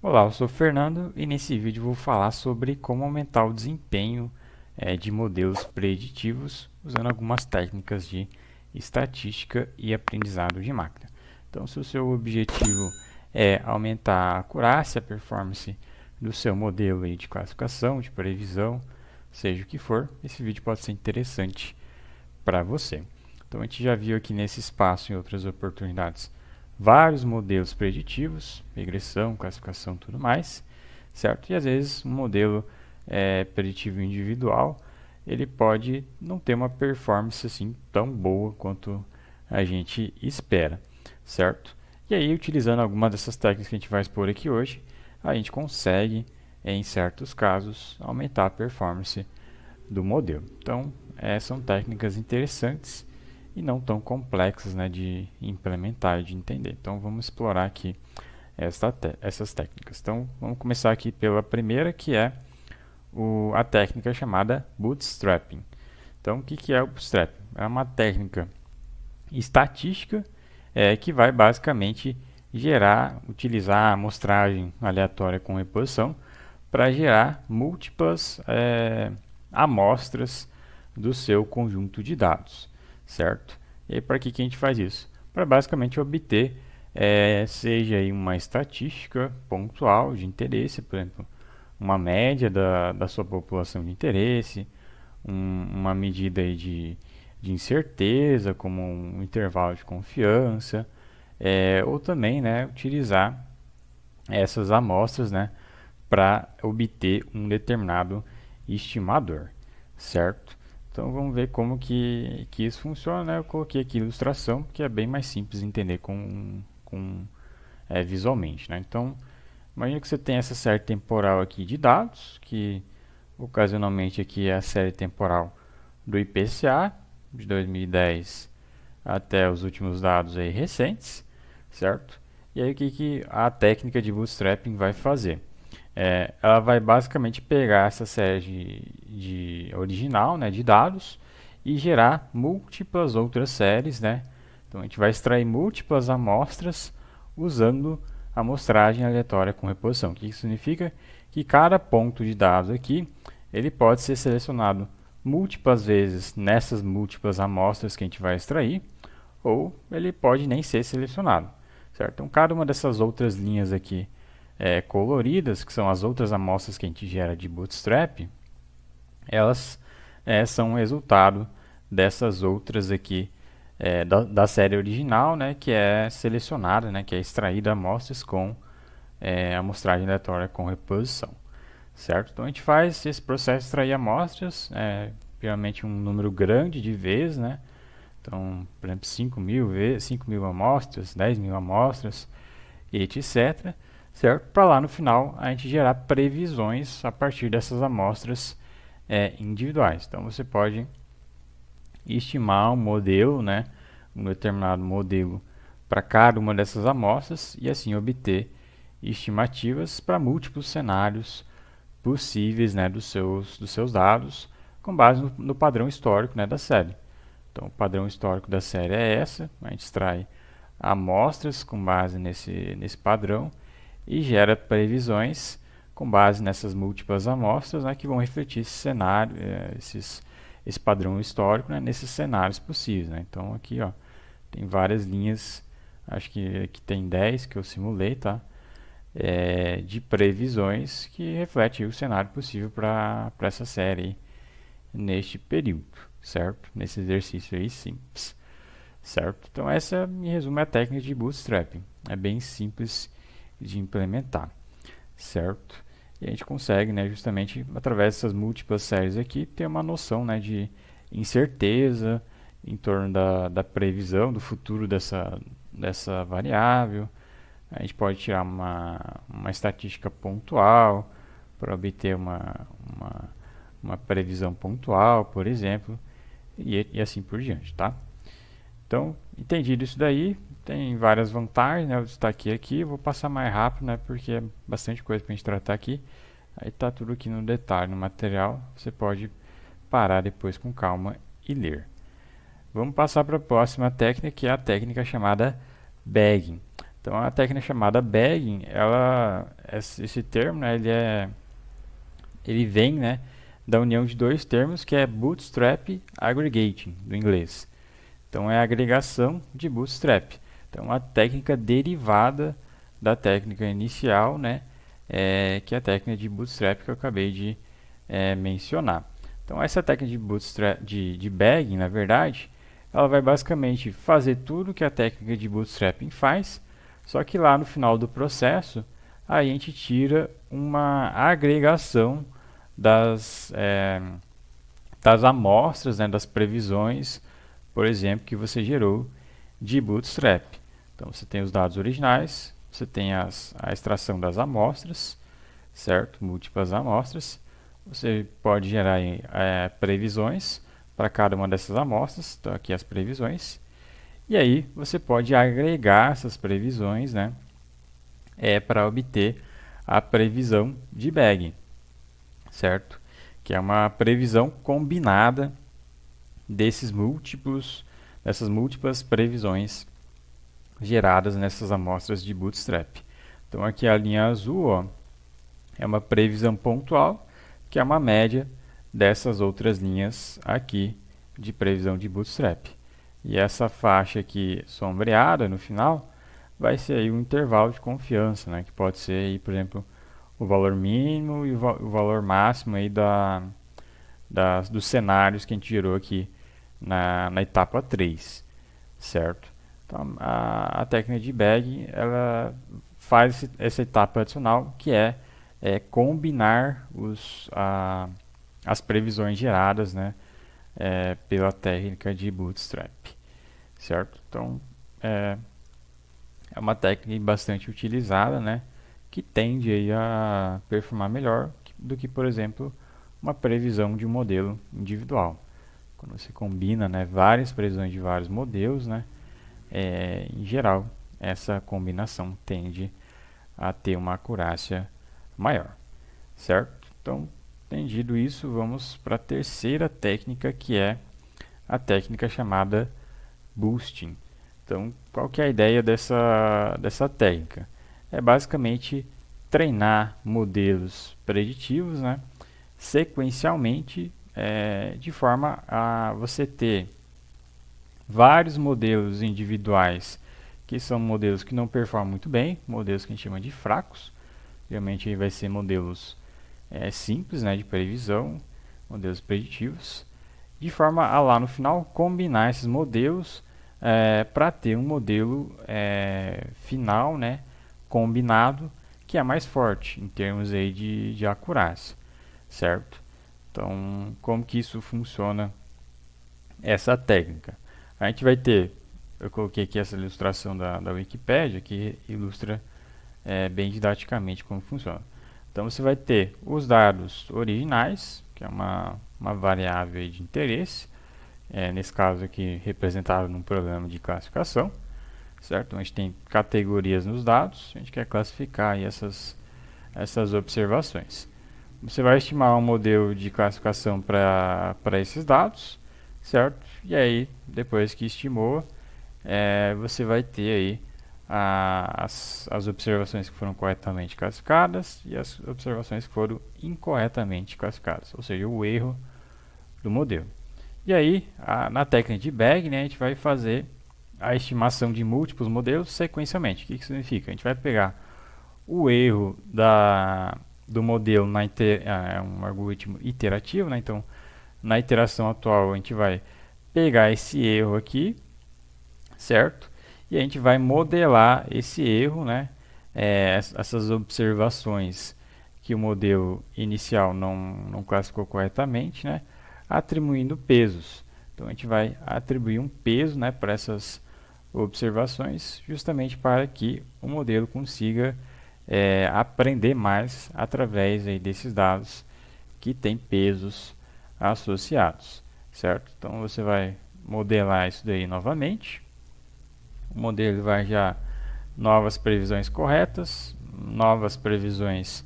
Olá, eu sou o Fernando e nesse vídeo vou falar sobre como aumentar o desempenho é, de modelos preditivos usando algumas técnicas de estatística e aprendizado de máquina. Então, se o seu objetivo é aumentar a acurácia, a performance do seu modelo aí de classificação, de previsão, seja o que for, esse vídeo pode ser interessante para você. Então a gente já viu aqui nesse espaço, em outras oportunidades, vários modelos preditivos, regressão, classificação tudo mais, certo? E às vezes um modelo é, preditivo individual, ele pode não ter uma performance assim tão boa quanto a gente espera, certo? E aí, utilizando algumas dessas técnicas que a gente vai expor aqui hoje, a gente consegue, em certos casos, aumentar a performance do modelo. Então, é, são técnicas interessantes e não tão complexas né, de implementar e de entender. Então vamos explorar aqui esta essas técnicas. Então vamos começar aqui pela primeira que é o, a técnica chamada bootstrapping. Então o que, que é o bootstrapping? É uma técnica estatística é, que vai basicamente gerar, utilizar a amostragem aleatória com reposição para gerar múltiplas é, amostras do seu conjunto de dados certo? E para que, que a gente faz isso? Para basicamente obter, é, seja aí uma estatística pontual de interesse, por exemplo, uma média da, da sua população de interesse, um, uma medida aí de, de incerteza, como um intervalo de confiança, é, ou também né, utilizar essas amostras né, para obter um determinado estimador, certo? Então vamos ver como que, que isso funciona. Né? Eu coloquei aqui ilustração, porque é bem mais simples entender com, com, é, visualmente. Né? Então, imagina que você tem essa série temporal aqui de dados, que ocasionalmente aqui é a série temporal do IPCA, de 2010 até os últimos dados aí recentes, certo? E aí o que, que a técnica de bootstrapping vai fazer? É, ela vai basicamente pegar essa série de, de, original, né, de dados, e gerar múltiplas outras séries, né? Então a gente vai extrair múltiplas amostras usando amostragem aleatória com reposição. O que isso significa? Que cada ponto de dados aqui, ele pode ser selecionado múltiplas vezes nessas múltiplas amostras que a gente vai extrair, ou ele pode nem ser selecionado, certo? Então cada uma dessas outras linhas aqui é, coloridas, que são as outras amostras que a gente gera de Bootstrap, elas é, são resultado dessas outras aqui é, da, da, série original, né, que é selecionada, né, que é extraída amostras com é, amostragem aleatória com reposição, certo? Então a gente faz esse processo de extrair amostras, é, geralmente um número grande de vezes, né? Então, por exemplo, 5 mil, vezes, 5 mil amostras, 10 mil amostras, etc certo? Para lá no final a gente gerar previsões a partir dessas amostras é, individuais. Então você pode estimar um modelo, né, um determinado modelo para cada uma dessas amostras e assim obter estimativas para múltiplos cenários possíveis né, dos, seus, dos seus dados com base no, no padrão histórico né, da série. Então o padrão histórico da série é essa, a gente extrai amostras com base nesse, nesse padrão e gera previsões com base nessas múltiplas amostras né, que vão refletir esse cenário, eh, esses, esse padrão histórico né, nesses cenários possíveis. Né. Então aqui ó, tem várias linhas, acho que, que tem 10 que eu simulei, tá? É, de previsões que reflete o cenário possível para essa série neste período, certo? Nesse exercício aí simples, certo? Então essa, em resumo, é a técnica de bootstrapping. É bem simples de implementar, certo? E a gente consegue, né, justamente através dessas múltiplas séries aqui, ter uma noção né, de incerteza em torno da, da previsão do futuro dessa, dessa variável. A gente pode tirar uma, uma estatística pontual para obter uma, uma, uma previsão pontual, por exemplo, e, e assim por diante, tá? Então, entendido isso daí, tem várias vantagens, né? Eu destaquei aqui, vou passar mais rápido, né? Porque é bastante coisa para a gente tratar aqui. Aí tá tudo aqui no detalhe, no material. Você pode parar depois com calma e ler. Vamos passar para a próxima técnica, que é a técnica chamada bagging. Então, a técnica chamada bagging, ela, esse termo, né, ele, é, ele vem né, da união de dois termos, que é bootstrap aggregating, do inglês. Então, é a agregação de bootstrap. Então, é a técnica derivada da técnica inicial, né, é, que é a técnica de bootstrap que eu acabei de é, mencionar. Então, essa técnica de, bootstrap, de, de bagging, na verdade, ela vai basicamente fazer tudo que a técnica de bootstrapping faz, só que lá no final do processo, a gente tira uma agregação das, é, das amostras, né, das previsões, por exemplo, que você gerou de Bootstrap. Então você tem os dados originais, você tem as, a extração das amostras, certo? Múltiplas amostras. Você pode gerar é, previsões para cada uma dessas amostras, então aqui as previsões. E aí você pode agregar essas previsões, né? É para obter a previsão de bag, certo? Que é uma previsão combinada desses múltiplos, dessas múltiplas previsões geradas nessas amostras de bootstrap. Então aqui a linha azul ó, é uma previsão pontual, que é uma média dessas outras linhas aqui de previsão de bootstrap. E essa faixa aqui sombreada no final vai ser aí um intervalo de confiança, né? que pode ser, aí, por exemplo, o valor mínimo e o, va o valor máximo aí da, das, dos cenários que a gente gerou aqui na, na etapa 3, certo? Então, a, a técnica de bag, ela faz esse, essa etapa adicional, que é, é combinar os, a, as previsões geradas, né, é, pela técnica de Bootstrap, certo? Então, é, é uma técnica bastante utilizada, né, que tende a performar melhor do que, por exemplo, uma previsão de um modelo individual. Quando você combina né, várias previsões de vários modelos, né, é, em geral, essa combinação tende a ter uma acurácia maior, certo? Então, entendido isso, vamos para a terceira técnica, que é a técnica chamada boosting. Então, qual que é a ideia dessa, dessa técnica? É basicamente treinar modelos preditivos né, sequencialmente, é, de forma a você ter vários modelos individuais que são modelos que não performam muito bem, modelos que a gente chama de fracos. Geralmente vai ser modelos é, simples né, de previsão, modelos preditivos, de forma a lá no final combinar esses modelos é, para ter um modelo é, final né, combinado que é mais forte em termos aí de, de acurácia, certo? Então, como que isso funciona essa técnica? A gente vai ter, eu coloquei aqui essa ilustração da, da Wikipédia, que ilustra é, bem didaticamente como funciona. Então você vai ter os dados originais, que é uma, uma variável de interesse, é, nesse caso aqui representado num programa de classificação, certo? a gente tem categorias nos dados, a gente quer classificar essas, essas observações. Você vai estimar um modelo de classificação para esses dados, certo? E aí, depois que estimou, é, você vai ter aí a, as, as observações que foram corretamente classificadas e as observações que foram incorretamente classificadas, ou seja, o erro do modelo. E aí, a, na técnica de bag, né, a gente vai fazer a estimação de múltiplos modelos sequencialmente. O que, que significa? A gente vai pegar o erro da, do modelo na é um algoritmo iterativo, né? então na iteração atual a gente vai pegar esse erro aqui, certo? E a gente vai modelar esse erro, né? É, essas observações que o modelo inicial não, não classificou corretamente, né? Atribuindo pesos. Então a gente vai atribuir um peso né, para essas observações, justamente para que o modelo consiga é, aprender mais através aí, desses dados que têm pesos associados certo? Então você vai modelar isso daí novamente. O modelo vai já novas previsões corretas, novas previsões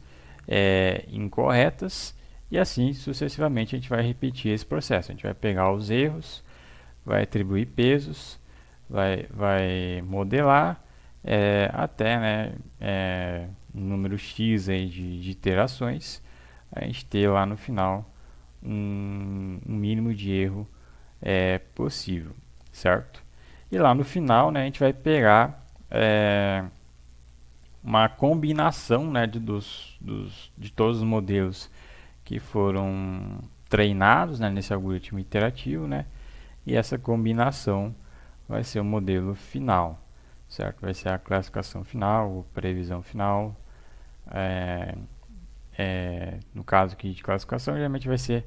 é, incorretas e assim sucessivamente a gente vai repetir esse processo. A gente vai pegar os erros, vai atribuir pesos, vai, vai modelar é, até né, é, um número X aí de, de iterações, a gente ter lá no final um mínimo de erro é, possível, certo? E lá no final, né, a gente vai pegar é, uma combinação né, de, dos, dos, de todos os modelos que foram treinados né, nesse algoritmo iterativo, né? E essa combinação vai ser o modelo final, certo? Vai ser a classificação final, previsão final. É, é, no caso aqui de classificação, geralmente vai ser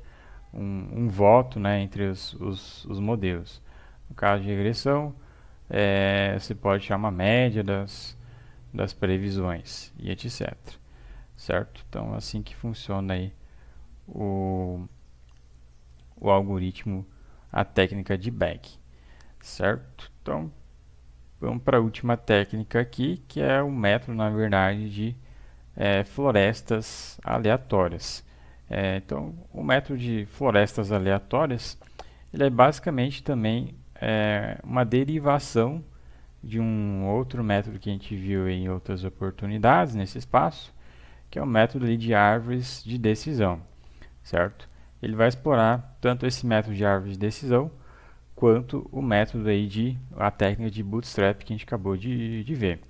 um, um voto né, entre os, os, os, modelos. No caso de regressão, é, você pode tirar uma média das, das previsões e etc. Certo? Então, é assim que funciona aí o, o algoritmo, a técnica de back. Certo? Então, vamos para a última técnica aqui, que é o método, na verdade, de é, florestas aleatórias. É, então, o método de florestas aleatórias ele é basicamente também é, uma derivação de um outro método que a gente viu em outras oportunidades nesse espaço, que é o método de árvores de decisão, certo? Ele vai explorar tanto esse método de árvore de decisão quanto o método aí de a técnica de bootstrap que a gente acabou de, de ver.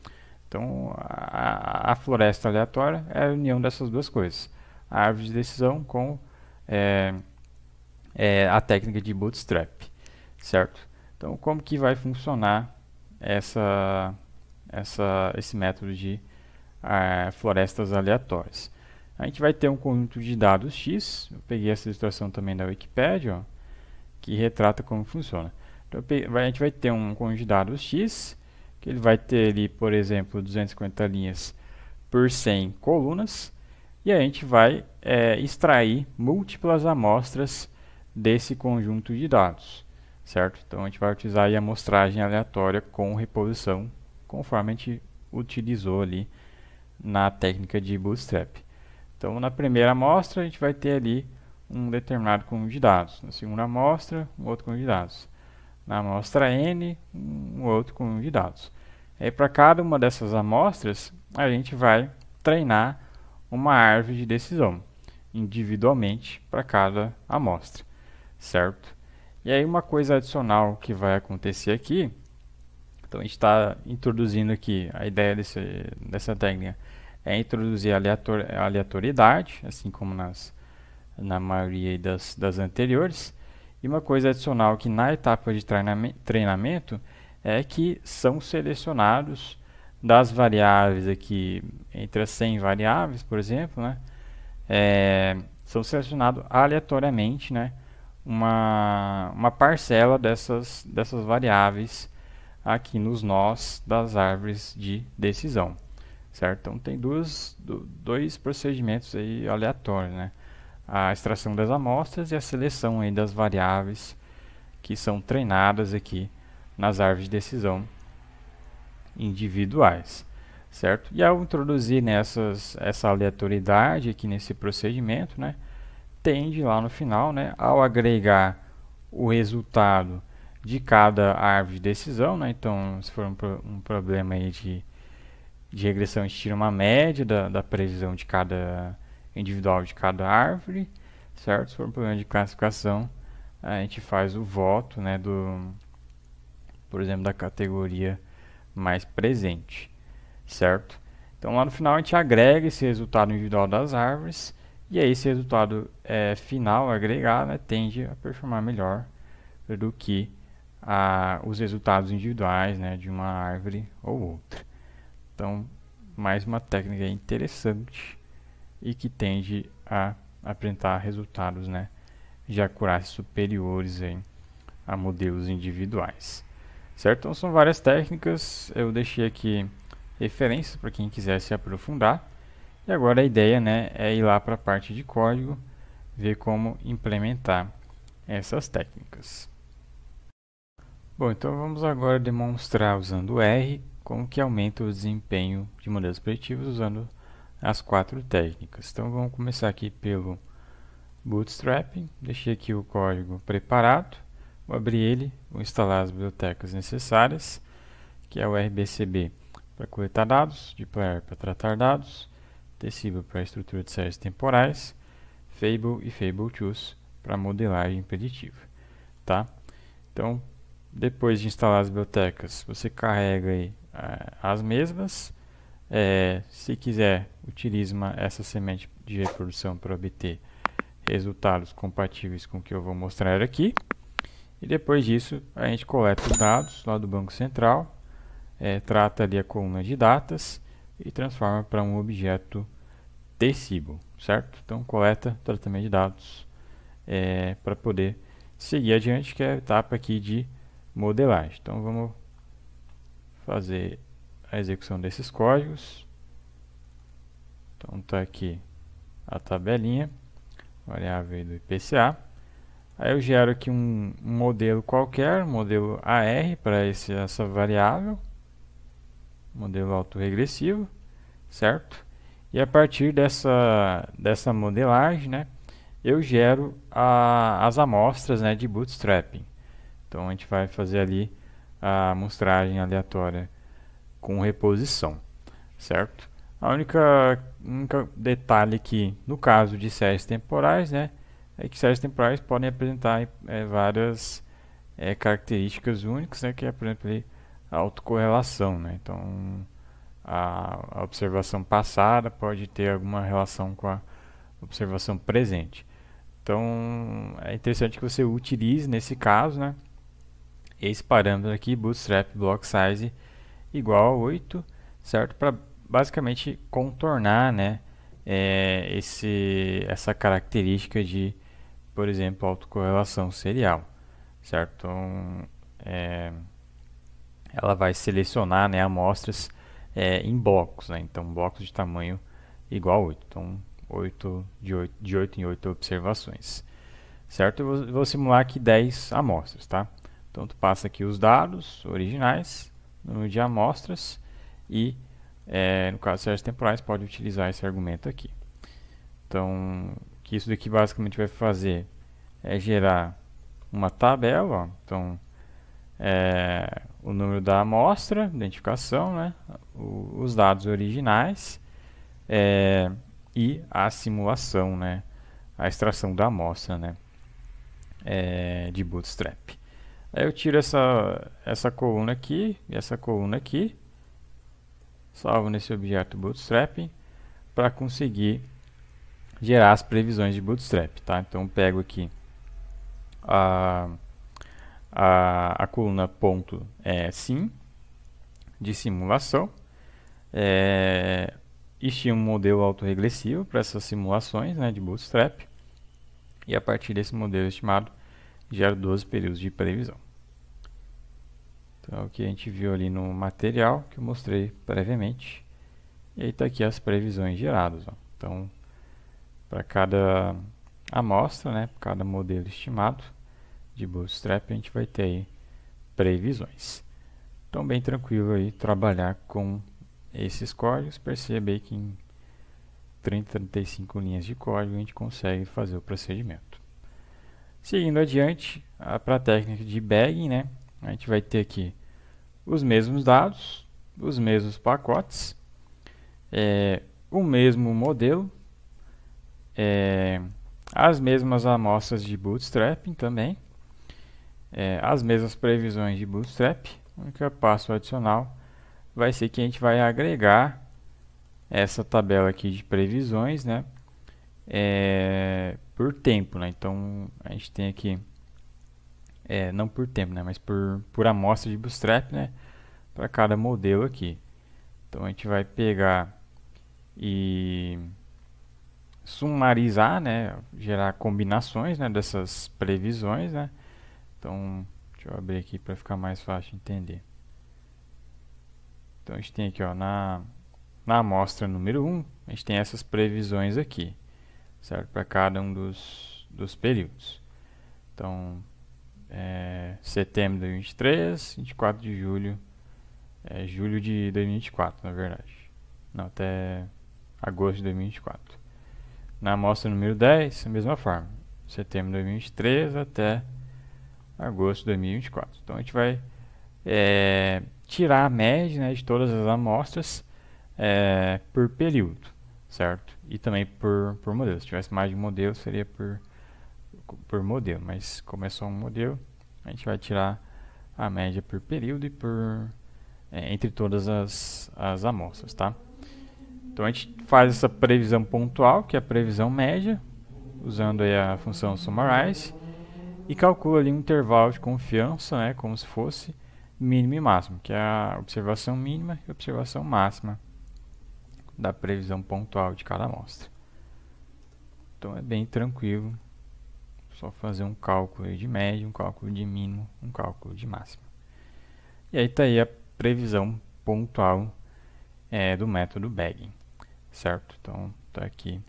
Então, a, a floresta aleatória é a união dessas duas coisas a árvore de decisão com é, é, a técnica de Bootstrap, certo? Então, como que vai funcionar essa, essa, esse método de é, florestas aleatórias? A gente vai ter um conjunto de dados X, eu peguei essa ilustração também da Wikipedia, ó, que retrata como funciona. Então, peguei, a gente vai ter um conjunto de dados X, que ele vai ter ali, por exemplo, 250 linhas por 100 colunas, e a gente vai é, extrair múltiplas amostras desse conjunto de dados, certo? Então a gente vai utilizar a amostragem aleatória com reposição, conforme a gente utilizou ali na técnica de Bootstrap. Então na primeira amostra a gente vai ter ali um determinado conjunto de dados, na segunda amostra um outro conjunto de dados, na amostra N um outro conjunto de dados. Para cada uma dessas amostras a gente vai treinar uma árvore de decisão individualmente para cada amostra, certo? E aí uma coisa adicional que vai acontecer aqui, então a gente está introduzindo aqui a ideia desse, dessa técnica é introduzir aleator, aleatoriedade, assim como nas, na maioria das, das anteriores. E uma coisa adicional que na etapa de treinamento é que são selecionados das variáveis aqui, entre as 100 variáveis, por exemplo, né, é, são selecionados aleatoriamente né, uma, uma parcela dessas, dessas variáveis aqui nos nós das árvores de decisão. Certo? Então tem duas, dois procedimentos aí aleatórios, né? a extração das amostras e a seleção aí das variáveis que são treinadas aqui nas árvores de decisão individuais, certo? E ao introduzir nessas, essa aleatoriedade aqui nesse procedimento, né, tende lá no final, né, ao agregar o resultado de cada árvore de decisão, né, então se for um, um problema aí de, de regressão, a gente tira uma média da, da previsão de cada individual de cada árvore, certo? Se for um problema de classificação, a gente faz o voto, né, do, por exemplo, da categoria mais presente, certo? Então lá no final a gente agrega esse resultado individual das árvores e aí esse resultado é, final agregado né, tende a performar melhor do que a, os resultados individuais né, de uma árvore ou outra. Então mais uma técnica interessante e que tende a apresentar resultados né, de acurácia superiores aí a modelos individuais. Certo? Então são várias técnicas, eu deixei aqui referências para quem quiser se aprofundar. E agora a ideia né, é ir lá para a parte de código, ver como implementar essas técnicas. Bom, então vamos agora demonstrar usando R como que aumenta o desempenho de modelos preditivos usando as quatro técnicas. Então vamos começar aqui pelo Bootstrap, deixei aqui o código preparado. Vou abrir ele, vou instalar as bibliotecas necessárias, que é o RBCB para coletar dados, DeepLayer para tratar dados, Tecibo para estrutura de séries temporais, Fable e Fable2 para modelagem preditiva. Tá? Então, depois de instalar as bibliotecas, você carrega aí, ah, as mesmas. É, se quiser, utilize uma, essa semente de reprodução para obter resultados compatíveis com o que eu vou mostrar aqui. E depois disso, a gente coleta os dados lá do Banco Central, é, trata ali a coluna de datas e transforma para um objeto tecido, certo? Então, coleta, tratamento de dados é, para poder seguir adiante, que é a etapa aqui de modelagem. Então, vamos fazer a execução desses códigos. Então, está aqui a tabelinha, variável do IPCA. Aí eu gero aqui um, modelo qualquer, modelo AR para essa variável, modelo autorregressivo, certo? E a partir dessa, dessa modelagem, né, eu gero a, as amostras né, de bootstrapping. Então a gente vai fazer ali a amostragem aleatória com reposição, certo? A única, única detalhe que no caso de séries temporais, né, que séries temporais podem apresentar é, várias é, características únicas, né, que é, por exemplo, ali, a autocorrelação. Né? Então, a, a, observação passada pode ter alguma relação com a observação presente. Então, é interessante que você utilize, nesse caso, né, esse parâmetro aqui, bootstrap block size igual a 8, certo? Para basicamente contornar né, é, esse, essa característica de por exemplo, autocorrelação serial, certo? Então, é, ela vai selecionar né, amostras é, em blocos, né? então blocos de tamanho igual a 8, então 8 de, 8, de 8 em 8 observações, certo? Eu vou, vou simular aqui 10 amostras, tá? Então tu passa aqui os dados originais, número de amostras e é, no caso de séries temporais pode utilizar esse argumento aqui. Então que isso daqui basicamente vai fazer é gerar uma tabela, ó. então é, o número da amostra, identificação, né, o, os dados originais é, e a simulação, né, a extração da amostra né, é, de Bootstrap. Aí eu tiro essa, essa coluna aqui e essa coluna aqui, salvo nesse objeto Bootstrap, para conseguir gerar as previsões de Bootstrap. Tá? Então, pego aqui a, a, a coluna ponto é, sim de simulação. É, um modelo autorregressivo para essas simulações né, de Bootstrap. E a partir desse modelo estimado, gera 12 períodos de previsão. Então, é o que a gente viu ali no material que eu mostrei previamente. E aí está aqui as previsões geradas. Ó. Então, para cada amostra, né, para cada modelo estimado de Bootstrap, a gente vai ter aí previsões. Então, bem tranquilo aí trabalhar com esses códigos. Perceba que em 30, 35 linhas de código a gente consegue fazer o procedimento. Seguindo adiante, para a técnica de bagging, né, a gente vai ter aqui os mesmos dados, os mesmos pacotes, é, o mesmo modelo, é, as mesmas amostras de bootstrapping também, é, as mesmas previsões de bootstrap. O único passo adicional vai ser que a gente vai agregar essa tabela aqui de previsões, né? É, por tempo, né? Então a gente tem aqui, é, não por tempo, né? Mas por, por amostra de bootstrap, né? Para cada modelo aqui. Então a gente vai pegar e sumarizar, né, gerar combinações né, dessas previsões. Né? Então, deixa eu abrir aqui para ficar mais fácil de entender. Então, a gente tem aqui ó, na, na amostra número 1, a gente tem essas previsões aqui, certo? Para cada um dos, dos períodos. Então, é, setembro de 2023, 24 de julho, é, julho de 2024, na verdade. Não, até agosto de 2024. Na amostra número 10, mesma forma, setembro de 2023 até agosto de 2024. Então a gente vai é, tirar a média né, de todas as amostras é, por período, certo? E também por, por modelo. Se tivesse mais de um modelo, seria por, por modelo, mas como é só um modelo, a gente vai tirar a média por período e por é, entre todas as, as amostras, tá? Então a gente faz essa previsão pontual, que é a previsão média, usando aí a função summarize, e calcula ali um intervalo de confiança, né, como se fosse mínimo e máximo, que é a observação mínima e observação máxima da previsão pontual de cada amostra. Então é bem tranquilo, só fazer um cálculo de média, um cálculo de mínimo, um cálculo de máximo. E aí está aí a previsão pontual é, do método bagging certo? Então está aqui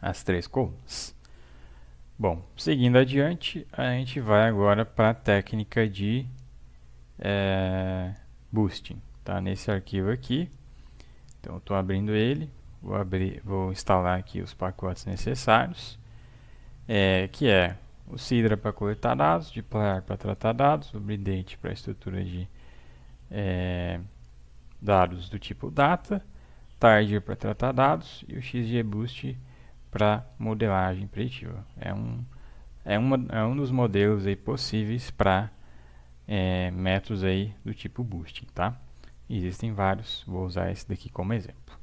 as três colunas. Bom, seguindo adiante, a gente vai agora para a técnica de é, boosting, tá? Nesse arquivo aqui, então estou abrindo ele, vou abrir, vou instalar aqui os pacotes necessários, é, que é o Sidra para coletar dados, Deployar para tratar dados, o Bridate para estrutura de é, dados do tipo data, Tardir para tratar dados e o XGBoost para modelagem preditiva. É um, é, uma, é um dos modelos aí possíveis para é, métodos aí do tipo boosting, tá? Existem vários, vou usar esse daqui como exemplo.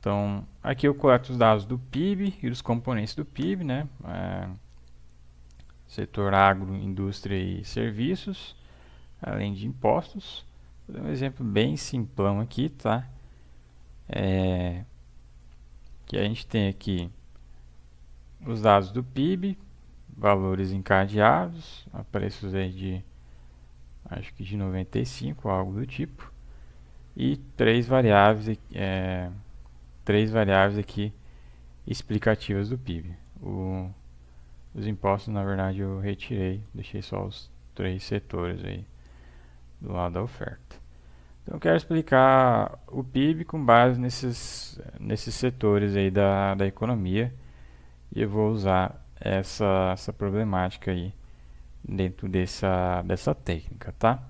Então, aqui eu coleto os dados do PIB e dos componentes do PIB, né? É, setor agro, indústria e serviços, além de impostos. Vou dar um exemplo bem simplão aqui, tá? é, que a gente tem aqui os dados do PIB, valores encadeados, a preços aí de acho que de 95, algo do tipo, e três variáveis, é, três variáveis aqui explicativas do PIB. O, os impostos, na verdade, eu retirei, deixei só os três setores aí do lado da oferta. Então eu quero explicar o PIB com base nesses, nesses setores aí da, da economia e eu vou usar essa, essa problemática aí dentro dessa, dessa técnica, tá?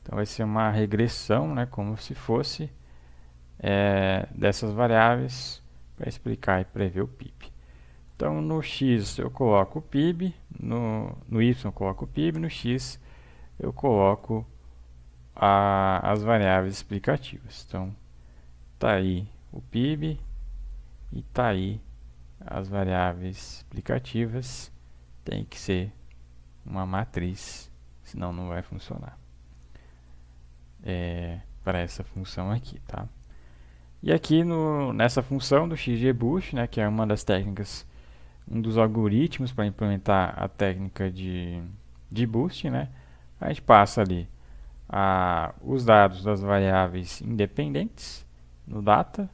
Então vai ser uma regressão, né, como se fosse é, dessas variáveis para explicar e prever o PIB. Então no X eu coloco o PIB, no, no Y eu coloco o PIB, no X eu coloco a, as variáveis explicativas. Então, tá aí o PIB e tá aí as variáveis explicativas. Tem que ser uma matriz, senão não vai funcionar. É, para essa função aqui, tá? E aqui no, nessa função do xgboost, né, que é uma das técnicas, um dos algoritmos para implementar a técnica de, de boost, né, a gente passa ali os dados das variáveis independentes no data,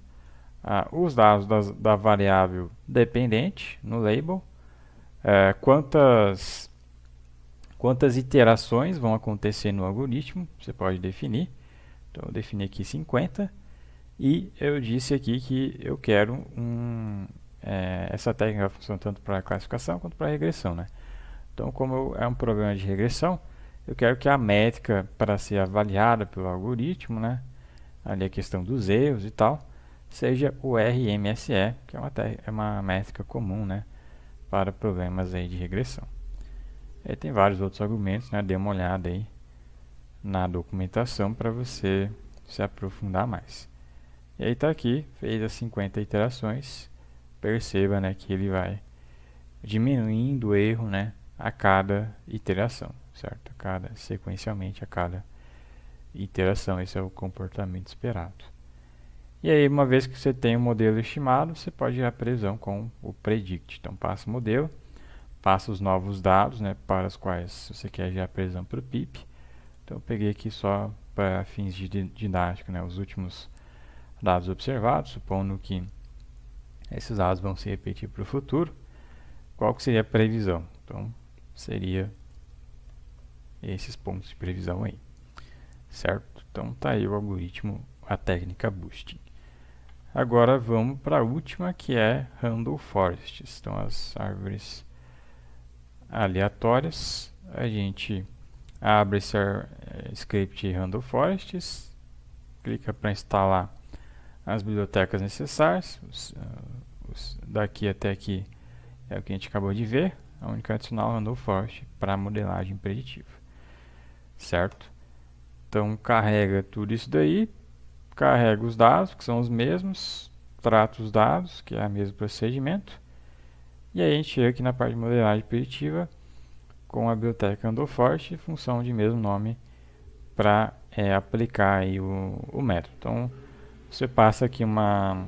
os dados das, da variável dependente no label, é, quantas, quantas iterações vão acontecer no algoritmo, você pode definir. Então, eu defini aqui 50 e eu disse aqui que eu quero um, é, essa técnica funciona tanto para classificação quanto para regressão. Né? Então, como eu, é um programa de regressão, eu quero que a métrica, para ser avaliada pelo algoritmo, né, ali a questão dos erros e tal, seja o RMSE, que é uma, é uma métrica comum né, para problemas aí de regressão. E tem vários outros argumentos, né, dê uma olhada aí na documentação para você se aprofundar mais. E aí está aqui, fez as 50 iterações, perceba né, que ele vai diminuindo o erro né, a cada iteração certo? A cada, sequencialmente a cada iteração, esse é o comportamento esperado. E aí, uma vez que você tem o modelo estimado, você pode ir à previsão com o predict. Então, passa o modelo, passa os novos dados, né, para os quais você quer gerar a previsão para o PIP. Então, eu peguei aqui só para fins de didática, né, os últimos dados observados, supondo que esses dados vão se repetir para o futuro. Qual que seria a previsão? Então, seria esses pontos de previsão aí, certo? Então tá aí o algoritmo, a técnica boosting. Agora vamos para a última que é Randall forests, então as árvores aleatórias. A gente abre esse eh, script Randall Forests, clica para instalar as bibliotecas necessárias. Os, ah, os, daqui até aqui é o que a gente acabou de ver, a única adicional Randall Forest para modelagem preditiva certo? Então carrega tudo isso daí, carrega os dados, que são os mesmos, trata os dados, que é o mesmo procedimento, e aí a gente chega aqui na parte de modelagem preditiva com a biblioteca Andoforte, função de mesmo nome, para é, aplicar aí o, o método. Então você passa aqui uma,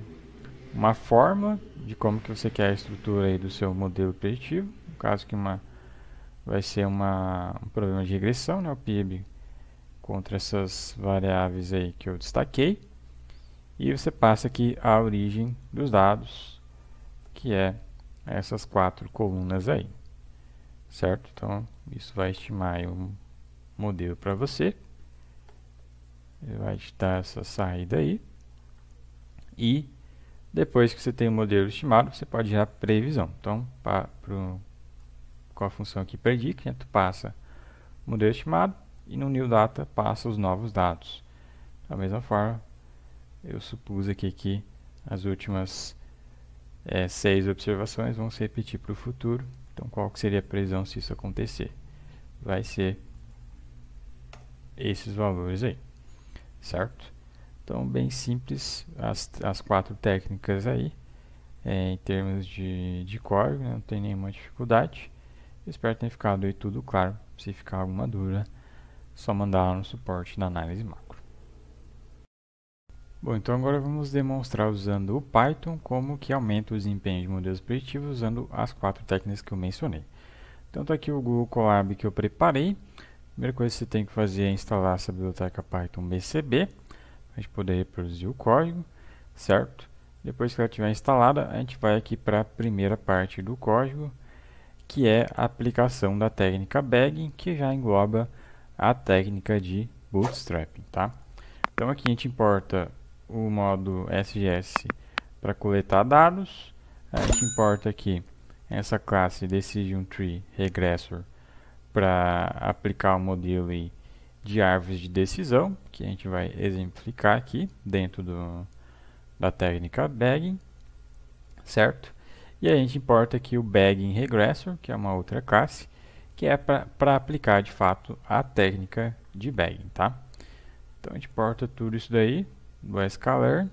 uma fórmula de como que você quer a estrutura aí do seu modelo preditivo, no caso que uma vai ser uma, um problema de regressão, né, o PIB contra essas variáveis aí que eu destaquei. E você passa aqui a origem dos dados, que é essas quatro colunas aí. Certo? Então, isso vai estimar um modelo para você. Ele vai te dar essa saída aí. E depois que você tem o modelo estimado, você pode gerar previsão. Então, para o com a função aqui predict, né, tu passa o modelo estimado e no new data passa os novos dados. Da mesma forma, eu supus aqui que as últimas é, seis observações vão se repetir para o futuro. Então, qual que seria a previsão se isso acontecer? Vai ser esses valores aí, certo? Então, bem simples as, as quatro técnicas aí, é, em termos de, de código, né, não tem nenhuma dificuldade. Espero ter ficado aí tudo claro. Se ficar alguma dúvida, só mandar lá no suporte da análise macro. Bom, então agora vamos demonstrar usando o Python como que aumenta o desempenho de modelos preditivos usando as quatro técnicas que eu mencionei. Então está aqui o Google Colab que eu preparei. A primeira coisa que você tem que fazer é instalar essa biblioteca Python BCB, para a gente poder reproduzir o código, certo? Depois que ela estiver instalada, a gente vai aqui para a primeira parte do código, que é a aplicação da técnica bagging, que já engloba a técnica de bootstrapping, tá? Então aqui a gente importa o modo SGS para coletar dados, a gente importa aqui essa classe Decision Tree Regressor para aplicar o modelo de árvores de decisão, que a gente vai exemplificar aqui dentro do, da técnica bagging, certo? E a gente importa aqui o bagging regressor, que é uma outra classe, que é para aplicar de fato a técnica de bagging, tá? Então a gente importa tudo isso daí do scalar.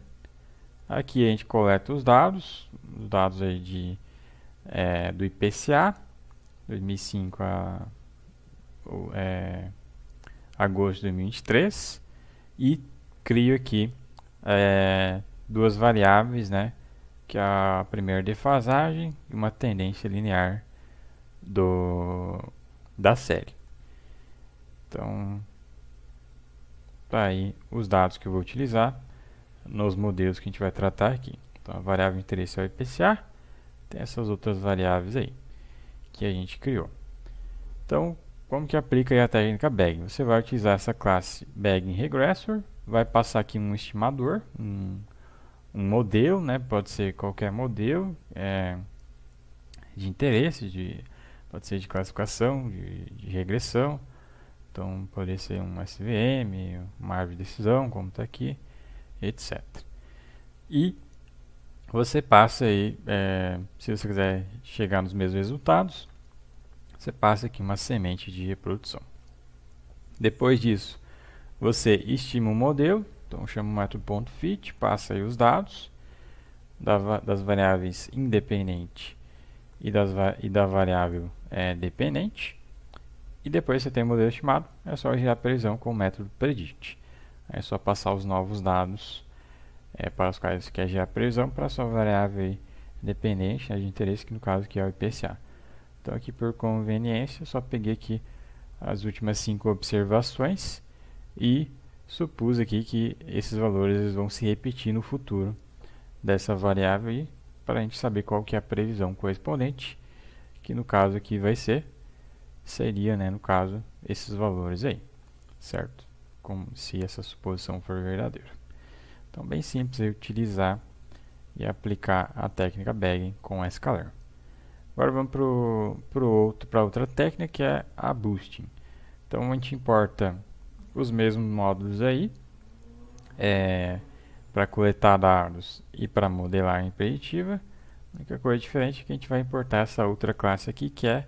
Aqui a gente coleta os dados, os dados aí de, é, do IPCA, 2005 a é, agosto de 2023, e crio aqui é, duas variáveis, né? que é a primeira defasagem e uma tendência linear do da série. Então, tá aí os dados que eu vou utilizar nos modelos que a gente vai tratar aqui. Então, a variável de interesse é o IPCA, tem essas outras variáveis aí que a gente criou. Então, como que aplica a técnica BAG? Você vai utilizar essa classe BAG Regressor, vai passar aqui um estimador, um um modelo, né? Pode ser qualquer modelo é, de interesse, de, pode ser de classificação, de, de regressão. Então, pode ser um SVM, uma árvore de decisão, como está aqui, etc. E você passa aí, é, se você quiser chegar nos mesmos resultados, você passa aqui uma semente de reprodução. Depois disso, você estima o modelo então chama o método.fit, passa aí os dados das variáveis independente e, das, e da variável é, dependente. E depois você tem o modelo estimado, é só gerar previsão com o método predict. É só passar os novos dados é, para os quais você quer gerar previsão para a sua variável dependente né, de interesse, que no caso aqui é o IPCA. Então aqui por conveniência, só peguei aqui as últimas cinco observações e supus aqui que esses valores vão se repetir no futuro dessa variável aí, para a gente saber qual que é a previsão correspondente, que no caso aqui vai ser, seria, né, no caso, esses valores aí, certo? Como se essa suposição for verdadeira. Então, bem simples utilizar e aplicar a técnica bagging com a Agora vamos para outro, outra técnica que é a boosting. Então a gente importa os mesmos módulos aí é, para coletar dados e para em preditiva. A única coisa diferente é que a gente vai importar essa outra classe aqui que é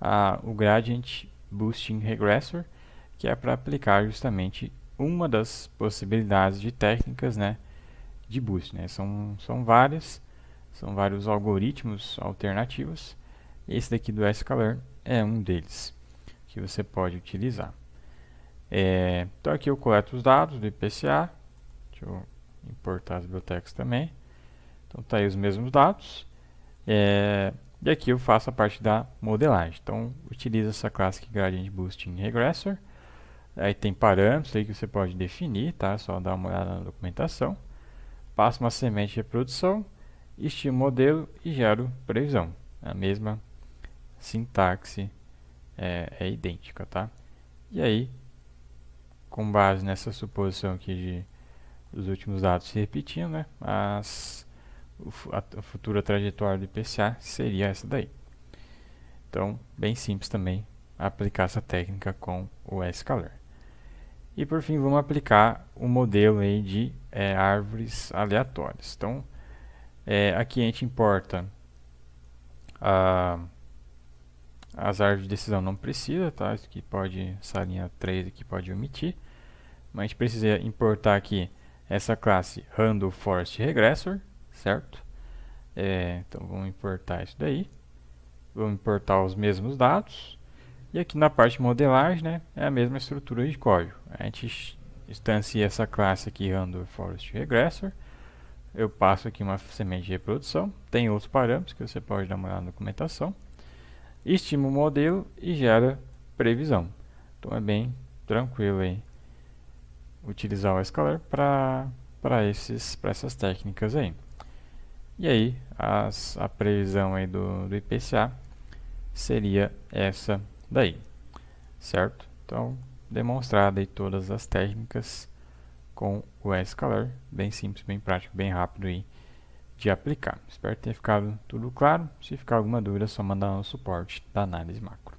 a, o Gradient Boosting Regressor, que é para aplicar justamente uma das possibilidades de técnicas né, de boost. Né? São, são várias, são vários algoritmos alternativos. Esse daqui do Scalar é um deles que você pode utilizar. É, então aqui eu coleto os dados do IPCA, deixa eu importar as bibliotecas também. Então tá aí os mesmos dados. É, e aqui eu faço a parte da modelagem. Então utiliza essa classe que Gradient Boosting Regressor. Aí tem parâmetros aí que você pode definir, tá? É só dar uma olhada na documentação. Passa uma semente de reprodução, estimo modelo e gero previsão. É a mesma sintaxe é, é idêntica, tá? E aí com base nessa suposição aqui de os últimos dados se repetindo, né? As, a, a futura trajetória do IPCA seria essa daí. Então, bem simples também aplicar essa técnica com o s Scalar. E por fim, vamos aplicar o um modelo aí de é, árvores aleatórias. Então, é, eh, aqui a gente importa a ah, as árvores de decisão não precisa, tá? Isso aqui pode, essa linha 3 aqui pode omitir. Mas a gente precisa importar aqui essa classe Random Forest Regressor, certo? É, então vamos importar isso daí. Vamos importar os mesmos dados. E aqui na parte de modelagem, né, é a mesma estrutura de código. A gente instancia essa classe aqui Random Forest Regressor. Eu passo aqui uma semente de reprodução. Tem outros parâmetros que você pode dar uma olhada na documentação estima o modelo e gera previsão. Então é bem tranquilo aí utilizar o escalar para essas técnicas aí. E aí as, a previsão aí do, do IPCA seria essa daí, certo? Então demonstrada aí todas as técnicas com o escalar, bem simples, bem prático, bem rápido aí de aplicar. Espero que tenha ficado tudo claro. Se ficar alguma dúvida, é só mandar no suporte da análise macro.